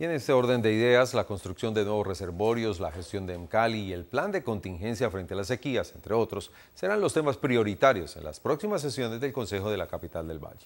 Y en este orden de ideas, la construcción de nuevos reservorios, la gestión de MCALI y el plan de contingencia frente a las sequías, entre otros, serán los temas prioritarios en las próximas sesiones del Consejo de la Capital del Valle.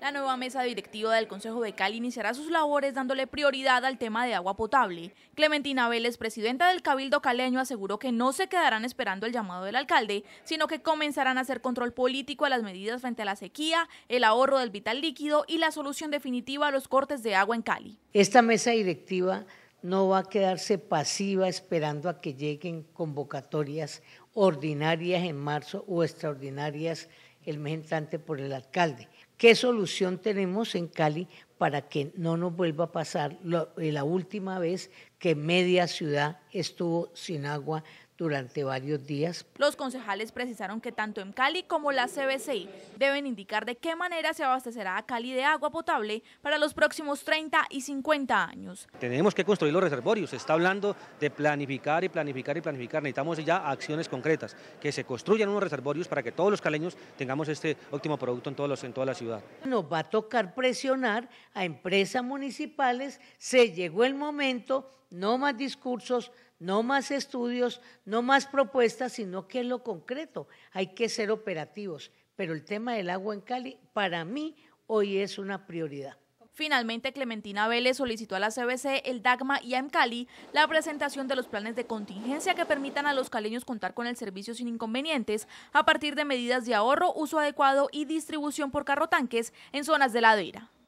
La nueva mesa directiva del Consejo de Cali iniciará sus labores dándole prioridad al tema de agua potable. Clementina Vélez, presidenta del Cabildo Caleño, aseguró que no se quedarán esperando el llamado del alcalde, sino que comenzarán a hacer control político a las medidas frente a la sequía, el ahorro del vital líquido y la solución definitiva a los cortes de agua en Cali. Esta mesa directiva no va a quedarse pasiva esperando a que lleguen convocatorias ordinarias en marzo o extraordinarias el mes entrante por el alcalde. ¿Qué solución tenemos en Cali para que no nos vuelva a pasar eh, la última vez que media ciudad estuvo sin agua durante varios días. Los concejales precisaron que tanto en Cali como la CBCI deben indicar de qué manera se abastecerá a Cali de agua potable para los próximos 30 y 50 años. Tenemos que construir los reservorios, se está hablando de planificar y planificar y planificar, necesitamos ya acciones concretas, que se construyan unos reservorios para que todos los caleños tengamos este óptimo producto en, todos los, en toda la ciudad. Nos va a tocar presionar a empresas municipales, se llegó el momento, no más discursos, no más estudios, no más propuestas, sino que es lo concreto. Hay que ser operativos. Pero el tema del agua en Cali, para mí, hoy es una prioridad. Finalmente, Clementina Vélez solicitó a la CBC, el DAGMA y a Cali la presentación de los planes de contingencia que permitan a los caleños contar con el servicio sin inconvenientes a partir de medidas de ahorro, uso adecuado y distribución por carro tanques en zonas de la deira.